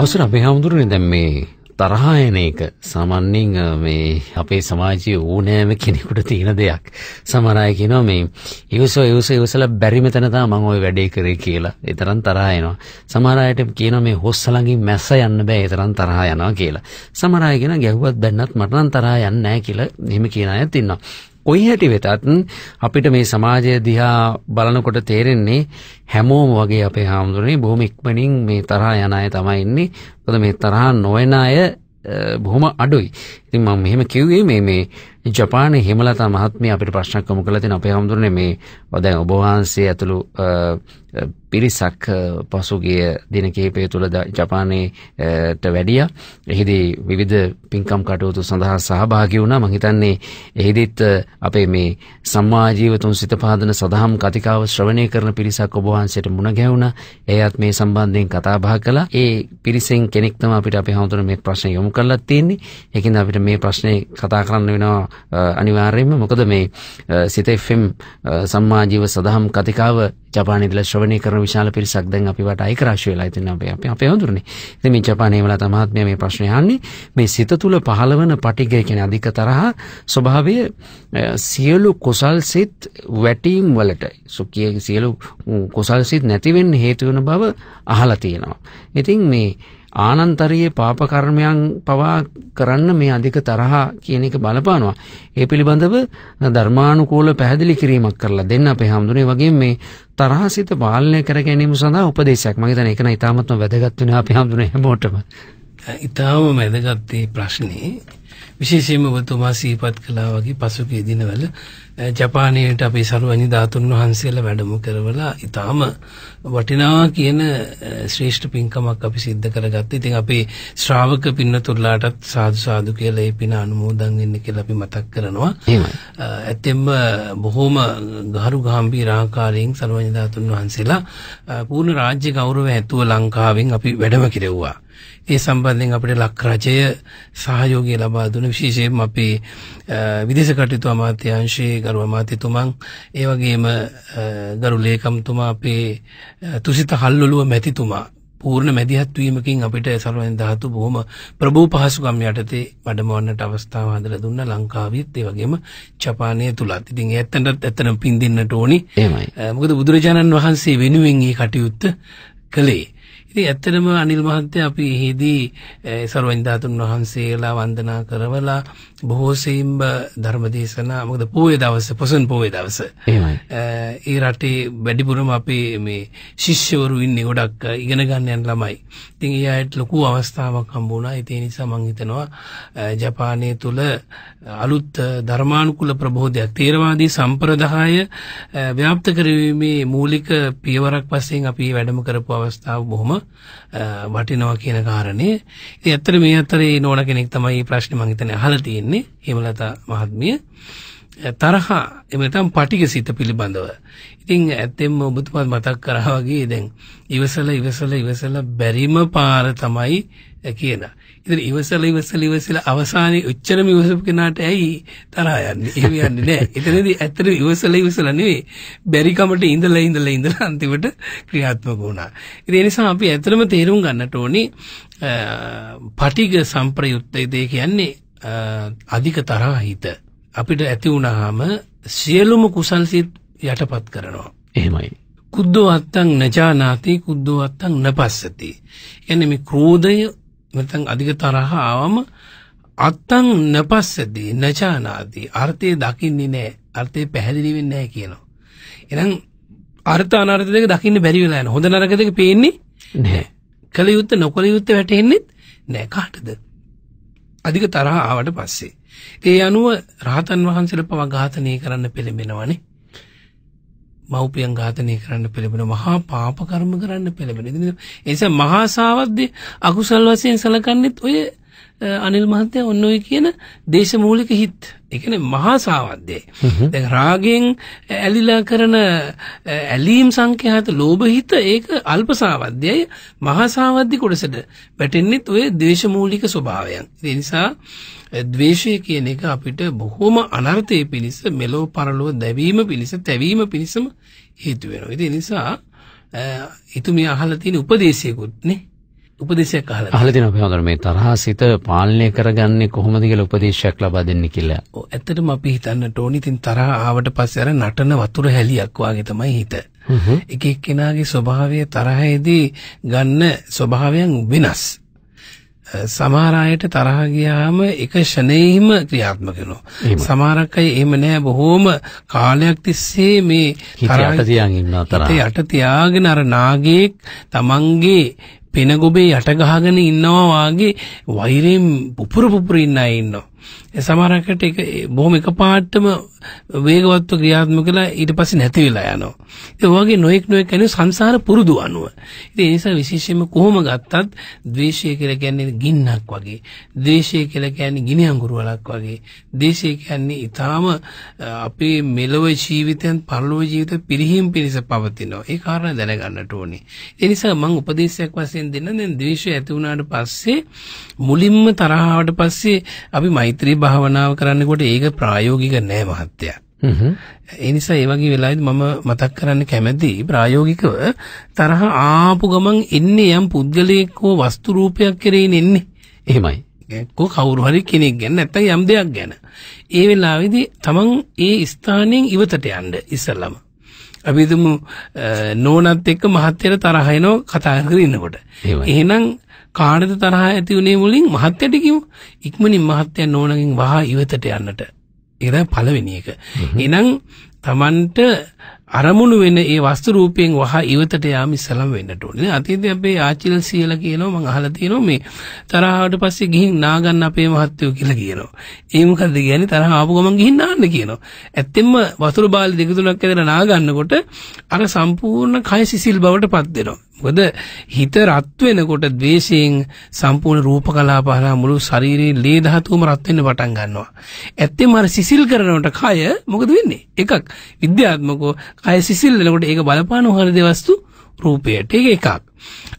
අවසර අපේ හාමුදුරනේ දැන් මේ තරහා එන එක සාමාන්‍යයෙන් මේ අපේ සමාජයේ ඕනෑම කෙනෙකුට තියෙන දෙයක්. සමහර අය කියනවා මේ ඉවසෝ ඉවසෝ ඉවසලා බැරිම තැන තමයි මම ওই වැඩේ කරේ කියලා. ඒ තරම් තරහා එනවා. සමහර අයට කියනවා මේ හොස්ස ළඟින් මැස්ස යන්න බෑ. ඒ තරම් තරහා යනවා කියලා. සමහර අය කියනවා ගැහුවත් බැන්නත් මට නම් තරහා යන්නේ නැහැ කියලා. එහෙම කියන අයත් ඉන්නවා. කොයි හැටි වෙතත් අපිට මේ සමාජය දිහා බලනකොට තේරෙන්නේ හැමෝම වගේ අපේ හාමුදුරනේ බොහොම ඉක්මනින් මේ තරහා යන අය තමයි ඉන්නේ. මොකද මේ තරහා නොවන අය බොහොම අඩුයි. ඉතින් මම මෙහෙම කිව්වේ මේ මේ ජපානයේ හිමලතා මහත්මිය අපිට ප්‍රශ්නයක් යොමු කළා තියෙන අපේ හඳුරන්නේ මේ දැන් ඔබ වහන්සේ ඇතුළු පිරිසක් පසුගිය දින කිහිපය තුළ ජපානයේට වැඩියා. එහිදී විවිධ පින්කම් කටයුතු සඳහා සහභාගී වුණා. මම හිතන්නේ එහිදීත් අපේ මේ සම්මාජීව තුන්සිත පහදන සදහම් කතිකාව ශ්‍රවණය කරන පිරිසක් ඔබ වහන්සේට මුණ ගැහුණා. එයත් මේ සම්බන්ධයෙන් කතා බහ කළා. ඒ පිරිසෙන් කෙනෙක් තමයි අපිට අපේ හඳුරන්නේ මේ ප්‍රශ්න යොමු කරලා තියෙන්නේ. ඒකින්ද අපිට මේ ප්‍රශ්නේ කතා කරන්න වෙනවා අනිවාර්යයෙන්ම මොකද මේ සිත FM සම්මාජීව සදහම් කතිකාව ජපානයේ ඉඳලා ශ්‍රවණය කරන විශාල පිරිසක් දැන් අපි වට අයික රාශිය වෙලා ඉතින් අපි අපි අපේ හඳුරන්නේ. ඉතින් මේ ජපානයේ වලත මහත්මයා මේ ප්‍රශ්නේ අහන්නේ මේ සිත තුල පහළවන පටිගය කියන්නේ අධික තරහ ස්වභාවය සියලු කුසල් සිත් වැටීම් වලට සුඛියේ සියලු කුසල් සිත් නැති වෙන්න හේතු වෙන බව අහලා තියෙනවා. ඉතින් මේ ආනන්තරයේ පාප කර්මයන් පවා කරන්න මේ අධික තරහ කියන එක බලපානවා. ඒ පිළිබඳව ධර්මානුකූල පැහැදිලි කිරීමක් කරලා දෙන්න අපේ හැමදුනේ වගේම මේ තරහසිත පාලනය කර ගැනීම සඳහා උපදේශයක්. මම හිතන්නේ ඒක නම් ඉතාමත්ම වැදගත් වෙනවා අපේ හැමදුනේ හැමෝටම. ඉතාම වැදගත්තේ ප්‍රශ්නේ විශේෂයෙන්ම ඔබතුමා සීපත් කළා වගේ පසුගිය දිනවල ජපානයේට අපේ සරුවනි ධාතුන් වහන්සේලා වැඩම කරවලා ඉතාම වටිනවා කියන ශ්‍රේෂ්ඨ පින්කමක් අපි සිද්ධ කරගත්තා. ඉතින් අපේ ශ්‍රාවක පින්නතුල්ලාටත් සාදු සාදු කියලා ඒ පින අනුමෝදන් වෙන්න කියලා අපි මතක් කරනවා. ඇත්තෙන්ම බොහොම ගහරු ගාම්භීර ආකාරයෙන් සරුවනි ධාතුන් වහන්සේලා පූර්ණ රාජ්‍ය ගෞරවය ඇතුව ලංකාවෙන් අපි වැඩම කෙරෙව්වා. ඒ සම්බන්ධයෙන් අපිට ලක් රජය සහයෝගය ලබා දුන විශේෂයෙන්ම අපේ විදේශ කටයුතු අමාත්‍යාංශයේ ගරු අමාත්‍යතුමන් ඒ වගේම ගරු ලේකම්තුමා අපේ තුසිත හල්ලොළුව මැතිතුමා පූර්ණ මැදිහත් වීමකින් අපිට සර්වඥ ධාතු බොහොම ප්‍රබෝ පහසුකම් යටතේ වැඩමවන්නට අවස්ථාව හදලා දුන්න ලංකාවෙත් ඒ වගේම ජපානය තුලත්. ඉතින් ඇත්තටත් ඇත්තටම පින් දෙන්නට ඕනි. එහෙමයි. මොකද බුදුරජාණන් වහන්සේ වෙනුවෙන් මේ කටයුත්ත කළේ. ඉතින් ඇත්තටම අනිල් මහත්තයා අපි එහිදී සර්වඥ ධාතුන් වහන්සේලා වන්දනා කරවලා බොහෝ සෙයින්ම ධර්ම දේශනා මොකද පොයේ දවස පොසොන් පොයේ දවස එහෙමයි ඒ රටේ වැඩිපුරම අපේ මේ ශිෂ්‍යවරු ඉන්නේ ගොඩක් ඉගෙන ගන්න යන ළමයි. ඉතින් ඒ අයට ලොකු අවස්ථාවක් හම්බ වුණා. ඒ නිසා මම හිතනවා ජපානයේ තුල අලුත් ධර්මානුකූල ප්‍රබෝධයක් තේරවාදී සම්ප්‍රදාය ව්‍යාප්ත කරවීමේ මූලික පියවරක් වශයෙන් අපි වැඩම කරපු අවස්ථාව බොහොම වටිනවා කියන කාරණේ. ඉතින් ඇත්තට මේ අතරේ නෝන කෙනෙක් තමයි මේ ප්‍රශ්නේ මම හිතන්නේ අහලා තියෙන්නේ. හේමලතා මහත්මිය තරහ එහෙම නැත්නම් පටිඝසිත පිළිබඳව. ඉතින් ඇත්තෙන්ම ඔබතුමා මතක් කරා වගේ දැන් ඉවසලා ඉවසලා ඉවසලා බැරිම පාර තමයි කියන. ඉතින් ඉවසලා ඉවසලා ඉවසලා අවසානයේ ඔච්චරම ඉවසපු කෙනාට ඇයි තරහා යන්නේ? එහෙම යන්නේ නැහැ. එතනදී ඇත්තටම ඉවසලා ඉවසලා නෙවෙයි බැරිකමට ඉඳලා ඉඳලා ඉඳලා අන්තිමට ක්‍රියාත්මක වුණා. ඉතින් ඒ නිසා අපි ඇත්තටම තේරුම් ගන්නට ඕනේ පටිග සම්ප්‍රයුක්තය කියන්නේ අධික තරහ හිත. අපිට ඇති වුණාම සියලුම කුසල් සිත් යටපත් කරනවා. එහෙමයි. කුද්දෝ අත්තං නජානාති කුද්දෝ අත්තං නපස්සති. එන්නේ මේ ක්‍රෝධය නැත්නම් අධික තරහ ආවම අත්තං නපස්සදී නචානාදී අර්ථය දකින්නේ නැහැ අර්ථය පැහැදිලි වෙන්නේ නැහැ කියනවා එහෙනම් අර්ථ අනර්ථ දෙක දකින්න බැරි වෙලා යන හොඳ නරක දෙක පේන්නේ නැහැ කල යුත්තේ නොකල යුත්තේ වැටෙන්නේ නැහැ කාටද අධික තරහ ආවට පස්සේ ඒ අනුව රහතන් වහන්සේලා පව ඝාතනය කරන්න පෙළඹෙනවනේ මව්පියන් ඝාතනය කරන්න පෙළඹෙන මහා පාප කර්ම කරන්න පෙළඹෙන. ඒ නිසා මහා සාවද්දී අකුසල් වශයෙන් සැලකන්නේත් ඔය අනිල් මහත්තයා ඔන්න ඔය කියන දේශමූලික හිත් ඒ කියන්නේ මහා සාවද්දේ. දැන් රාගෙන් ඇලිලා කරන ඇලීම් සංඛ්‍යාත ලෝභ හිත ඒක අල්ප සාවද්දයයි මහා සාවද්දි කොටසට වැටෙන්නේ ඔය දේශමූලික ස්වභාවයන්. ඒ නිසා ද්වේෂය කියන එක අපිට බොහොම අනර්ථයේ පිණිස මෙලෝ පරලෝ දැවීම පිණිස තැවීම පිණිසම හේතු වෙනවා. ඒ නිසා ඉතුමිය අහලා තියෙන උපදේශයකුත් නේ උපදේශයක් අහලා අහලා තියෙනවා පියාඳුර මේ තරහා සිත පාලනය කරගන්නේ කොහොමද කියලා උපදේශයක් ලබා දෙන්න කියලා. ඔව් ඇත්තටම අපි හිතන්න ඕනි තින් තරහා ආවට පස්සේ අර නටන වතුර හැලියක් වාගේ තමයි හිත. එක එක්කෙනාගේ ස්වභාවය තරහේදී ගන්න ස්වභාවයන් වෙනස්. සමහර අයට තරහ ගියාම එක ෂණෙහිම ක්‍රියාත්මක වෙනවා. සමහරක් අය එහෙම නැහැ බොහොම කාලයක් තිස්සේ මේ තරහ තියාගෙන ඉන්නවා තරහ. යට තියාගෙන අර නාගයේ තමන්ගේ පෙනගොබේ යටගහගෙන ඉන්නවා වාගේ වෛරයෙන් පුපුර පුපුර ඉන්න අය ඉන්නවා. සමහරකට ඒක බොහොම එකපාරටම වේගවත්ව ක්‍රියාත්මක වෙලා ඊට පස්සේ නැති වෙලා යනවා. ඒ වගේ නොඑක් නොඑක් කියන්නේ සංසාර පුරුදු අනුව. ඉතින් ඒ නිසා විශේෂයෙන්ම කොහොම ගත්තත් ද්වේෂය කියලා කියන්නේ ගින්නක් වගේ. ද්වේෂය කියලා කියන්නේ ගිනි අඟුරු වලක් වගේ. ද්වේෂය කියන්නේ ඊටාම අපේ මෙලව ජීවිතයන් පරලොව ජීවිත පිරිහීම පිණිස පවතිනවා. ඒ කාරණා දැනගන්නට ඕනේ. ඒ නිසා මම උපදේශයක් වශයෙන් දෙන්න දැන් ද්වේෂය ඇති වුණාට පස්සේ මුලින්ම තරහාවට පස්සේ අපි මෛත්‍රී භාවනාව කරන්නකොට ඒක ප්‍රායෝගික නෑ මහත්තයා. ඒ නිසා ඒ වගේ වෙලාවෙදි මම මතක් කරන්න කැමැති ප්‍රායෝගිකව තරහ ආපු ගමන් එන්නේ යම් පුද්ගලයෙක් හෝ වස්තු රූපයක් කෙරේ එන්නේ. එහෙමයි. කෝ කවුරු හරි කෙනෙක් ගැන නැත්නම් යම් දෙයක් ගැන. ඒ වෙලාවේදී තමන් ඒ ස්ථානයෙන් ඉවතට යන්න ඉස්සලම අපි හිතමු නෝනත් එක්ක මහත්තයට තරහ එනවා කතා කරගෙන ඉන්නකොට. එහෙනම් කාණ්ඩත තරහ ඇති වුණේ මුලින් මහත්යට කිව්ව. ඉක්මනින් මහත්යන් ඕනගෙන් වහා ඉවතට යන්නට. ඒක තමයි පළවෙනි එක. එහෙනම් Tamanට අරමුණු වෙන ඒ වස්තු රූපයෙන් වහා ඉවතට යාම ඉස්සලම වෙන්නට ඕනේ. අතීතයේ අපේ ආචිල් සියලා කියනවා මම අහලා තියෙනවා මේ තරහවට පස්සේ ගිහින් නාගන්න අපේ මහත්වෝ කියලා කියනවා. ඒ මොකද්ද කියන්නේ තරහ ආපු ගමන් ගිහින් නාන්න කියනවා. ඇත්තෙන්ම වතුර බාලි දෙක තුනක් ඇදලා නාගන්නකොට අර සම්පූර්ණ කය සිසිල් බවට පත් වෙනවා. මොකද හිත රත් වෙනකොට ද්වේෂයෙන් සම්පූර්ණ රූප කලාප හරහා මුළු ශරීරයේ ලේ ධාතුවම රත් වෙන්න පටන් ගන්නවා. ඇත්තෙම අර සිසිල් කරනකොට කය මොකද වෙන්නේ? එකක් විද්‍යාත්මකව කය සිසිල් වෙනකොට ඒක බලපාන හරිද වස්තු රූපයට. ඒක එකක්.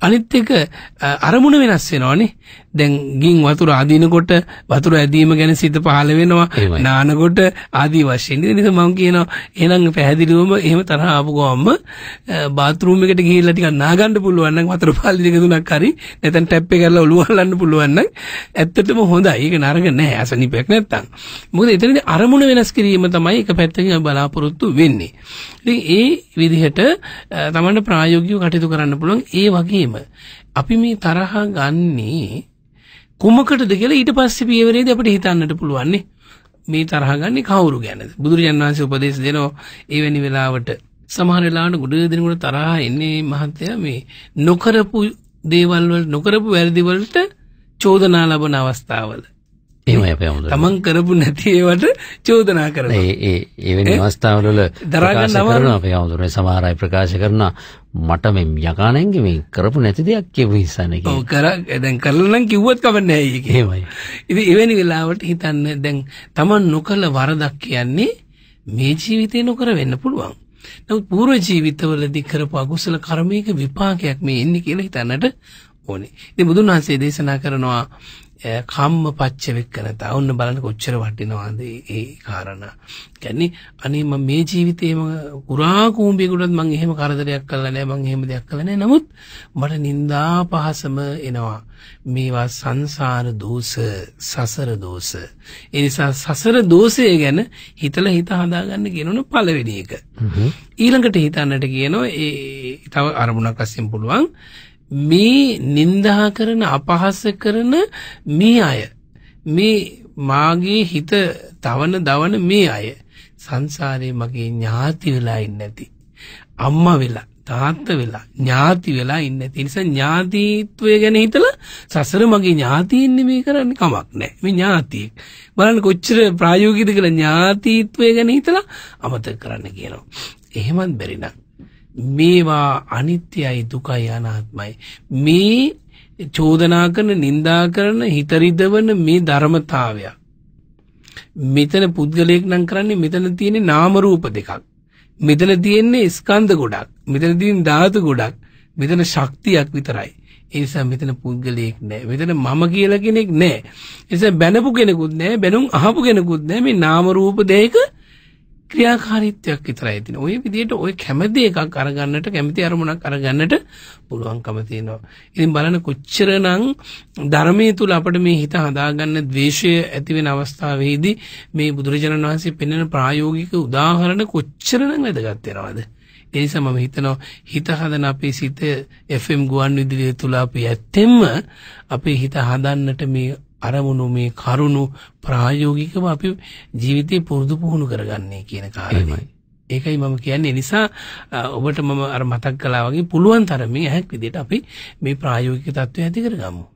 අනිත් එක අරමුණ වෙනස් වෙනවානේ. දැන් ගින් වතුර අදිනකොට වතුර ඇදීම ගැන සිත පහළ වෙනවා. නානකොට ආදී වශයෙන්. ඒ නිසා මම කියනවා එහෙනම් පැහැදිලිවම එහෙම තරහ ආපු ගමම බාත් รู ම් එකට ගිහිල්ලා ටිකක් නාගන්න පුළුවන් නම් වතුර පාලි දෙක තුනක් හරි නැත්නම් ටැප් එක කරලා ඔලුව හලන්න පුළුවන් නම් ඇත්තටම හොඳයි. ඒක නරක නෑ අසනීපයක් නැත්තම්. මොකද එතනදී අරමුණ වෙනස් කිරීම තමයි එක පැත්තකින් බලාපොරොත්තු වෙන්නේ. ඉතින් ඒ විදිහට තමන්න ප්‍රායෝගිකව කටයුතු කරන්න පුළුවන්. ඒ ඒ වගේම අපි මේ තරහ ගන්නේ කුමකටද කියලා ඊට පස්සේ පියවරේදී අපිට හිතන්නට පුළුවන් මේ තරහ ගන්නේ කවුරු ගැනද? බුදුරජාන් වහන්සේ උපදේශ දෙනවා එවැනි වෙලාවට සමහර වෙලාවට ගොඩ දෙනෙකුට තරහ එන්නේ මහත්තයා මේ නොකරපු දේවල් වල නොකරපු වැරදි වලට චෝදනා ලබන අවස්ථාවල. එහෙමයි අපේ අමුදොර. තමන් කරපු නැති ඒවට චෝදනා කරනවා. ඒ ඒ එවැනි අවස්ථාවවල ප්‍රකාශ කරනවා අපේ අමුදොර. සමහර අය ප්‍රකාශ කරනවා මට මේ යකාණන්ගේ මේ කරපු නැති දෙයක් කියපු හිසන්නේ කියලා. ඔව් කරා දැන් කරලා නම් කිව්වත් කවන්නේ නැහැ ඒක. එහෙමයි. ඉතින් එවැනි වෙලාවට හිතන්න දැන් තමන් නොකල වරදක් කියන්නේ මේ ජීවිතේ නොකර වෙන්න පුළුවන්. නමුත් පූර්ව ජීවිතවලදී කරපු අකුසල කර්මයක විපාකයක් මේ එන්නේ කියලා හිතන්නට ඕනේ. ඉතින් බුදුන් වහන්සේ දේශනා කරනවා කම්මපච්ච වෙක්කනතා. ඔන්න බලන්න කොච්චර වටිනවද මේ කාරණා. කියන්නේ අනේ මම මේ ජීවිතේම කුරා කූඹියෙකුටත් මම එහෙම කරදරයක් කළා නෑ මම එහෙම දෙයක් කළා නෑ. නමුත් මට නිന്ദා පහසම එනවා. මේවා සංසාර දෝෂ සසර දෝෂ ඒ නිසා සසර දෝෂය ගැන හිතලා හිත හදාගන්න කියනවනේ පළවෙනි එක ඊළඟට හිතන්නට කියනවා ඒ තව අරමුණක් අස්සෙන් පුළුවන් මේ නින්දා කරන අපහාස කරන මේ අය මේ මාගේ හිත තවන දවන මේ අය සංසාරේ මගේ ඥාති වෙලා ඉන්නේ නැති අම්මා වෙලා තාත්තා වෙලා ඥාති වෙලා ඉන්නේ නැති නිසා ඥාතිත්වය ගැන හිතලා සසර මගේ ඥාති ඉන්නේ මේ කරන්නේ කමක් නැහැ මේ ඥාතියෙක් බලන්න කොච්චර ප්‍රායෝගිකද කියලා ඥාතිත්වය ගැන හිතලා අමතක කරන්න කියනවා එහෙමත් බැරි නම් මේවා අනිත්‍යයි දුකයි අනාත්මයි මේ චෝදනා කරන නින්දා කරන හිතරිදවන මේ ධර්මතාවය මෙතන පුද්ගලයෙක් නම් කරන්නේ මෙතන තියෙන නාම රූප දෙකක් මෙතන තියෙන්නේ ස්කන්ධ ගොඩක් මෙතන තියෙන ධාතු ගොඩක් මෙතන ශක්තියක් විතරයි ඒ නිසා මෙතන පුද්ගලයෙක් නැහැ. මෙතන මම කියලා කෙනෙක් නැහැ. ඒ නිසා බැනපු කෙනෙකුත් නැහැ, බැනුම් අහපු කෙනෙකුත් නැහැ. මේ නාම රූප දෙක ක්‍රියාකාරීත්වයක් විතරයි තියෙන. ওই විදිහට ওই කැමැති එකක් අරගන්නට කැමැති අරමුණක් අරගන්නට පුළුවන්කම තියෙනවා. ඉතින් බලන්න කොච්චරනම් ධර්මයේ තුල අපිට මේ හිත හදාගන්න ද්වේෂය ඇති වෙන අවස්ථාවේදී මේ බුදුරජාණන් වහන්සේ පෙන්වන ප්‍රායෝගික උදාහරණ කොච්චරනම් වැදගත් වෙනවද? ඒ නිසා මම හිතනවා හිත හදන අපේ සිත FM ගුවන් විදුලිය තුල අපි ඇත්තෙම අපේ හිත හදන්නට මේ අරමුණු මේ කරුණු ප්‍රායෝගිකව අපි ජීවිතේ පුරුදු පුහුණු කරගන්නේ කියන කාරණේ. ඒකයි මම කියන්නේ නිසා ඔබට මම අර මතක් කළා වගේ පුළුවන් තරමින් ඇහක් විදිහට අපි මේ ප්‍රායෝගික தত্ত্বය ඇති කරගමු.